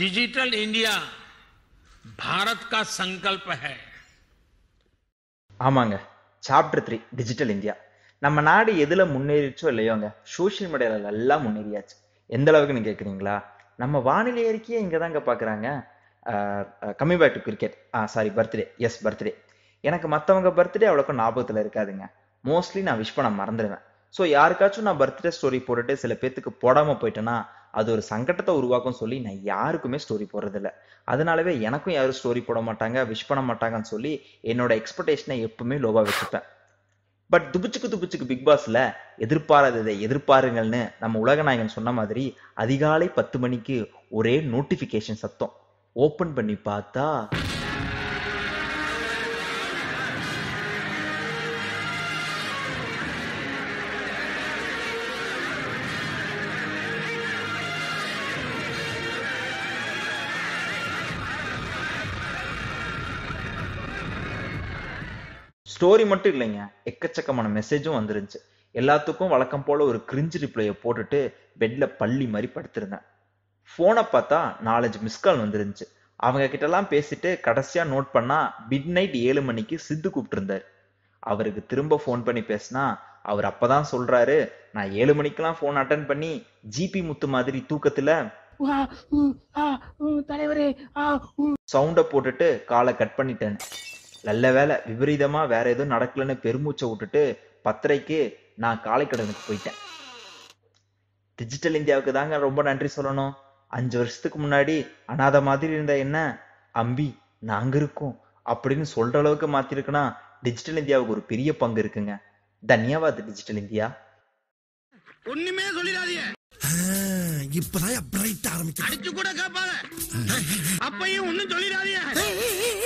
digital India Bharat का संकल्प है ஆமாங்க சாப்டர் த்ரீ டிஜிட்டல் இந்தியா நம்ம நாடு எதில் முன்னேறிச்சோ இல்லையோங்க சோஷியல் மீடியால எல்லாம் முன்னேறியாச்சு எந்த அளவுக்குன்னு கேட்குறீங்களா நம்ம வானிலை அறிக்கையே இங்க தாங்க பாக்குறாங்க கம்மி back to cricket ah sorry birthday yes birthday எனக்கு மற்றவங்க பர்த்டே அவ்வளோக்கும் ஞாபகத்தில் இருக்காதுங்க மோஸ்ட்லி நான் விஷ் பண்ண மறந்துடுவேன் ஸோ யாருக்காச்சும் நான் பர்த்டே ஸ்டோரி போட்டுட்டு சில பேர்த்துக்கு போடாமல் போயிட்டேன்னா அது ஒரு சங்கடத்தை உருவாக்கும் சொல்லி நான் யாருக்குமே ஸ்டோரி போடுறதில்ல அதனாலவே எனக்கும் யாரும் ஸ்டோரி போட மாட்டாங்க விஷ் பண்ண மாட்டாங்கன்னு சொல்லி என்னோட எக்ஸ்பெக்டேஷனை எப்பவுமே லோவாக வச்சுப்பேன் பட் துபிச்சுக்கு துபிச்சுக்கு பிக் பாஸ்ல எதிர்பாராததை எதிர்பாருங்கள்னு நம்ம உலகநாயகன் சொன்ன மாதிரி அதிகாலை பத்து மணிக்கு ஒரே நோட்டிபிகேஷன் சத்தம் ஓப்பன் பண்ணி பார்த்தா ஸ்டோரி மட்டும் இல்லைங்க எக்கச்சக்கமான மெசேஜும் வந்துருந்துச்சு எல்லாத்துக்கும் வழக்கம் போல ஒரு கிரிஞ்சு ரிப்ளையை போட்டுட்டு பெட்ல பள்ளி மாதிரி படுத்திருந்தேன் ஃபோனை பார்த்தா நாலஞ்சு மிஸ்கால் வந்துருந்துச்சு அவங்க கிட்டலாம் பேசிட்டு கடைசியா நோட் பண்ணா மிட் நைட் ஏழு மணிக்கு சித்து கூப்பிட்டுருந்தார் அவருக்கு திரும்ப ஃபோன் பண்ணி பேசினா அவர் அப்பதான் சொல்றாரு நான் ஏழு மணிக்கெல்லாம் ஃபோன் அட்டன் பண்ணி ஜிபி முத்து மாதிரி தூக்கத்துல சவுண்ட போட்டுட்டு காலை கட் பண்ணிட்டேன் நல்ல வேலை விபரீதமாக வேற எதுவும் நடக்கலன்னு பெருமூச்சை விட்டுட்டு பத்திரைக்கு நான் காலைக்கடனுக்கு போயிட்டேன் டிஜிட்டல் இந்தியாவுக்கு தாங்க ரொம்ப நன்றி சொல்லணும் அஞ்சு வருஷத்துக்கு முன்னாடி அனாத மாதிரி இருந்த என்ன அம்பி நாங்க இருக்கோம் அப்படின்னு சொல்ற அளவுக்கு மாத்திருக்குன்னா டிஜிட்டல் இந்தியாவுக்கு ஒரு பெரிய பங்கு இருக்குங்க தன்யவாத் டிஜிட்டல் இந்தியா ஒண்ணுமே சொல்லிடாதீங்க இப்பதான் ஆரம்பிச்சு அடிச்சு கூட கேப்பாங்க அப்பையும் ஒண்ணும் சொல்லிடாதீங்க